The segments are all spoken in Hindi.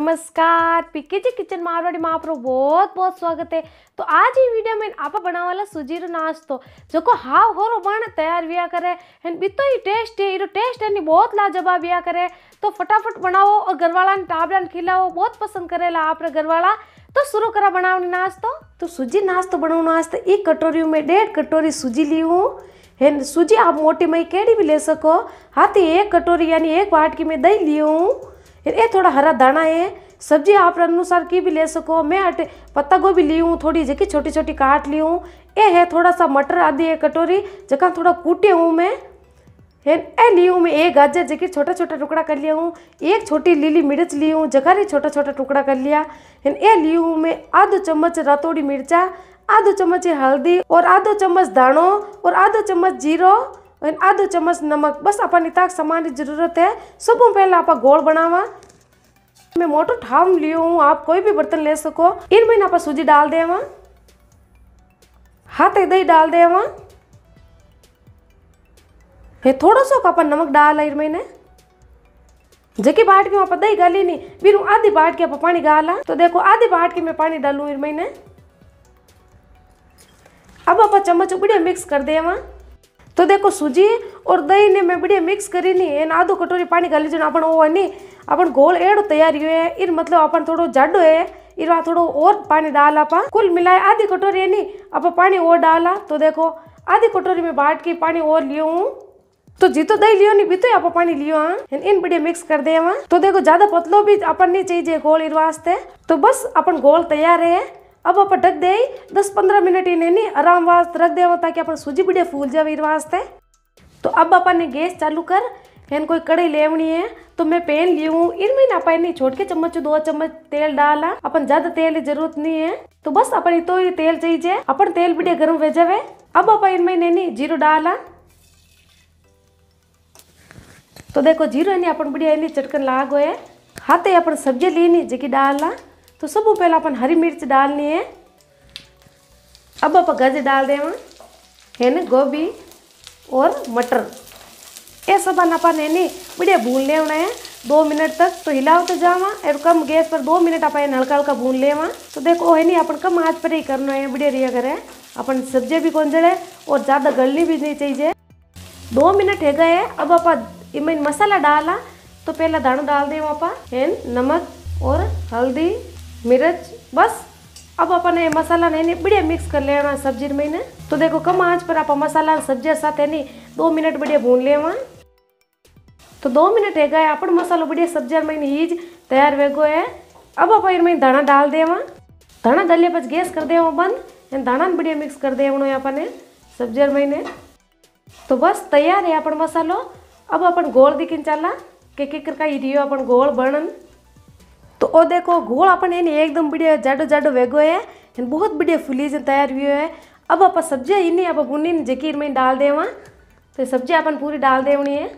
नमस्कार पिके जी किचन मारवाड़ी में आपरो बहुत बहुत स्वागत है तो आज ही वीडियो में आप बना वाला सूजी रो नाश्तो जो को हाव हो रो बन तैयार विया करे हैं बितो ही टेस्ट है इरो टेस्ट है नहीं बहुत लाजवाब विया करे तो फटाफट बनाओ और घर वाला टाबला खिलाओ बहुत पसंद करे आप घर वाला तो शुरू करा बना नाश्तो तो सूजी नाश्तो बनाने वास्ते एक कटोरी में डेढ़ कटोरी सूजी ली हूँ हैं सूजी आप मोटी में केड़ी भी ले सको हाथी एक कटोरी यानी एक बाटकी में दही ली हूँ ये थोड़ा हरा दाना है सब्जी आप अनुसार की भी ले सको मैं अट पत्ता गोभी ली हूँ थोड़ी जी छोटी छोटी काट ली हूँ ये है थोड़ा सा मटर आदि है कटोरी जहाँ थोड़ा कूटे हूँ मैं ए ली हूँ मैं एक गाजर जगह छोटा छोटा टुकड़ा कर लिया हूँ एक छोटी लीली मिर्च ली हूँ जगह रे छोटा छोटा टुकड़ा कर लिया ए ली हूँ मैं आधो चम्मच रतौड़ी मिर्चा आधो चम्मच हल्दी और आधो चम्मच दाणो और आधो चम्मच जीरो आधो चम्मच नमक बस अपन इतना सामान की जरूरत है सब पहले आप गोल बनावा मैं मोटो ठाम लियो हूँ आप कोई भी बर्तन ले सको इन में पर सूजी डाल दे वहाँ हाथ दही डाल दे वहाँ ये थोड़ा सा अपन नमक डाल इन महीने जेके बाट के वहाँ पर दही गाली नहीं फिर आधी बाट के आप पानी गाला तो देखो आधी बाट के मैं पानी डालू इन महीने अब आप चम्मच बढ़िया मिक्स कर दे वहाँ तो देखो सूजी और दही ने मैं बढ़िया मिक्स करी नहीं आधो कटोरी पानी गाली जो अपन वो नहीं अपन गोल एड़ो तैयार हुए है इर मतलब अपन थोड़ो जाडो है इरवा थोड़ो और पानी डाल आपा कुल मिलाए आधी कटोरी है नी आप पानी और डाला तो देखो आधी कटोरी में बाट के पानी और लियो हूँ तो जी तो दही लियो नहीं बीतो आप पानी लियो हाँ इन बढ़िया मिक्स कर दे वहाँ तो देखो ज्यादा पतलो भी अपन नहीं चाहिए गोल इन वास्ते तो बस अपन गोल तैयार है अब आप ढक दे दस पंद्रह मिनट इन्हें नहीं आराम वास्त रख दे हाँ, ताकि अपन सूजी बढ़िया फूल जाए इन वास्ते तो अब अपन ने गैस चालू कर इन कोई कढ़ाई लेवनी है तो मैं पेन ली हूँ इनमें ना पानी छोटके चम्मच दो चम्मच तेल डाला अपन ज्यादा तेल की जरूरत नहीं है तो बस अपन इतो ही तेल चाहिए अपन तेल बढ़िया गर्म हो जावे अब अपन इनमें नहीं जीरो डाला तो देखो जीरो है अपन बढ़िया इन चटकन लाग हाथ ही अपन सब्जी ली नहीं जी डाला तो सब पहले अपन हरी मिर्च डालनी है अब आप गाजर डाल देवा है ना गोभी और मटर ये सब अपन है नी बढ़िया भून ले है दो मिनट तक तो हिलावते तो जावा और कम गैस पर दो मिनट अपन हल्का हल्का भून लेवा तो देखो है नी अपन कम आँच पर ही करना है बढ़िया रिया करें अपन सब्जी भी कौन जड़े और ज़्यादा गलनी भी नहीं चाहिए दो मिनट है गए अब आप इमें मसाला डाला तो पहला दाणु डाल दे वहाँ पर नमक और हल्दी मिर्च बस अब अपन ये मसाला नहीं बढ़िया मिक्स कर लेना सब्जी में तो देखो कम आंच पर आप मसाला सब्जी साथ है नहीं दो मिनट बढ़िया भून लेवा तो दो मिनट है गए अपन मसालो बढ़िया सब्जियार में हीज तैयार वेगो है अब आप इनमें धना डाल देवा धाना डालिए पास गैस कर देव बंद धाना बढ़िया मिक्स कर देवनो अपने सब्जियार महीने तो बस तैयार है अपन मसालो अब अपन गोल दिखिन चलना के के करका रियो अपन गोल बनन तो ओ देखो गोल अपन इन एकदम बढ़िया जाडो जाडो वेगो है बहुत बढ़िया फुलीज तैयार हुए है अब आप सब्जियाँ इन आप गुनी जकीर में डाल देवा तो सब्जी अपन पूरी डाल देवनी है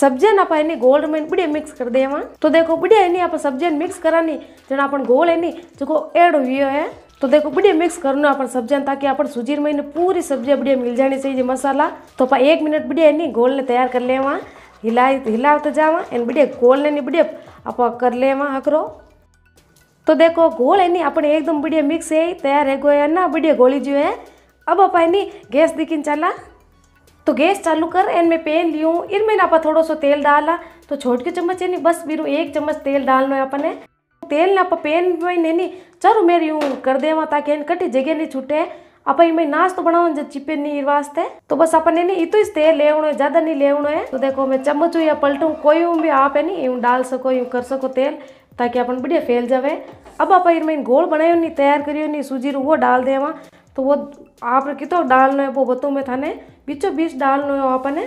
सब्जियां आप है गोल में बढ़िया मिक्स कर देवा तो देखो बढ़िया है आप सब्जियां मिक्स करानी जन अपन गोल है नी जो एड हुई है तो देखो बढ़िया मिक्स करना अपन सब्जियां ताकि अपन सूजीर में पूरी सब्जियां बढ़िया मिल जानी चाहिए मसाला तो अपन एक मिनट बढ़िया है गोल ने तैयार कर ले वहाँ हिला हिलावते जावा एन बढ़िया गोल ने बढ़िया आप कर ले वहाँ हकरो तो देखो गोल है नी अपने एकदम बढ़िया मिक्स है तैयार है गो है ना बढ़िया गोली जो है अब आप गैस दिखी चला तो गैस चालू कर इन में ली लियो इन में आप थोड़ा सो तेल डाला तो छोट के चम्मच है नी बस बीरू एक चम्मच तेल डालना है अपन ने तेल ने आप पेन में नहीं नी चारू मेर यूं कर देवा ताकि इन कटी जगह नहीं छूटे आप इमें नाश्तो बनाओ जब चिपे नहीं वास्ते तो बस अपन ने इतो इस तेल ले ज़्यादा नहीं ले है तो देखो मैं चम्मच हूँ या पलटू कोई भी आप है नहीं यूँ डाल सको यूँ कर सको तेल ताकि अपन बढ़िया फैल जावे अब आप इनमें गोल बनाए नहीं तैयार करियो नहीं सूजी रू वो डाल देवा तो वो आप कितो डालना है वो बताऊँ मैं थाने बीचों बीच डाल लो अपने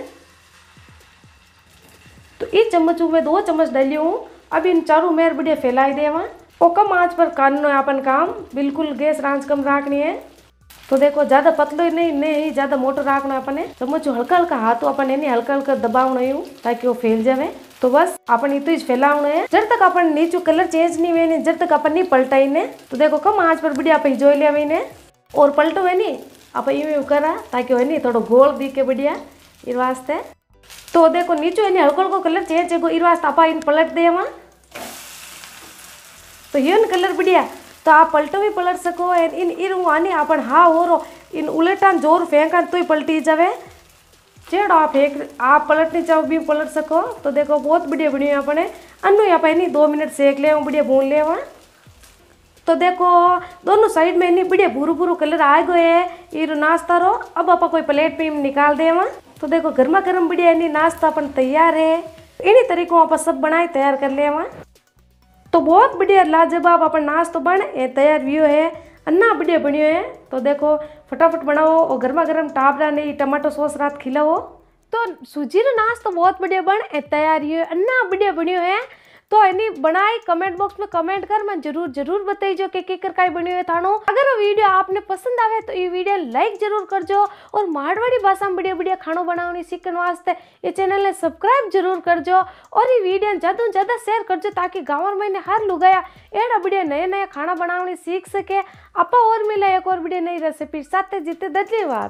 तो इस चम्मच में दो चम्मच डाली हूँ अब इन चारों मेर बढ़िया फैलाई देवा और कम आँच पर करना है अपन काम बिल्कुल गैस आँच कम रखनी है तो देखो ज़्यादा पतलो ही नहीं नहीं ज़्यादा मोटो रखना अपन है चम्मच हल्का हल्का हाथों अपन है हल्का हल्का दबावना हूँ ताकि वो फैल जाए तो बस अपन इतो इस फैलावना है जब तक अपन नीचे कलर चेंज नहीं हुए जब तक अपन नहीं पलटाई ने तो देखो कम आँच पर बढ़िया आप जोई लिया इन्हें और पलटो है नहीं आप इवे उकारा ताकि वही थोड़ा गोल दिखे बढ़िया इन वास्ते तो देखो नीचो है हल्को हल्को कलर चेंज है इन वास्ते आप इन पलट दे वहाँ तो ये कलर बढ़िया तो आप पलटो भी पलट सको एन इन इन आने अपन हा हो रो इन उलटान जोर फेंकान तो ही पलटी जावे चेड़ो आप फेंक आप नहीं चाहो भी पलट सको तो देखो बहुत बढ़िया बढ़िया अपने अनु यहाँ दो मिनट सेक ले बढ़िया भून ले वहाँ तो देखो दोनों साइड में इन बढ़िया भूरू भूरू कलर आ गए है ये नाश्ता रो अब आप कोई प्लेट में निकाल दे वहाँ तो देखो गर्मा गर्म बढ़िया इन नाश्ता अपन तैयार है इन्हीं तरीकों आप सब बनाए तैयार कर ले वहाँ तो बहुत बढ़िया लाजवाब अपन नाश्ता बन तैयार व्यू है अन्ना बढ़िया बनियो है तो देखो फटाफट बनाओ और गर्मा गर्म टाबरा ने टमाटो सॉस रात खिलाओ तो सूजी रो बहुत बढ़िया बन तैयार है अन्ना बढ़िया बनियो है तो एनी कमेंट बॉक्स में कमेंट कर બોક્સમાં जरूर जरूर बताई जो के केकर काई बनी કાંઈ थानो अगर वो वीडियो आपने पसंद आवे तो ये वीडियो लाइक जरूर कर जो और मारवाड़ी भाषा में बढ़िया बढ़िया खाना बनाने सीखने वास्ते ये चैनल ने सब्सक्राइब जरूर कर जो और ये वीडियो ज़्यादा से ज़्यादा शेयर कर जो ताकि गाँव और मैंने हर लुगाया एड़ा बढ़िया नया नया खाना बनाने सीख सके आप और मिला एक और बढ़िया नई रेसिपी साथ जीते धन्यवाद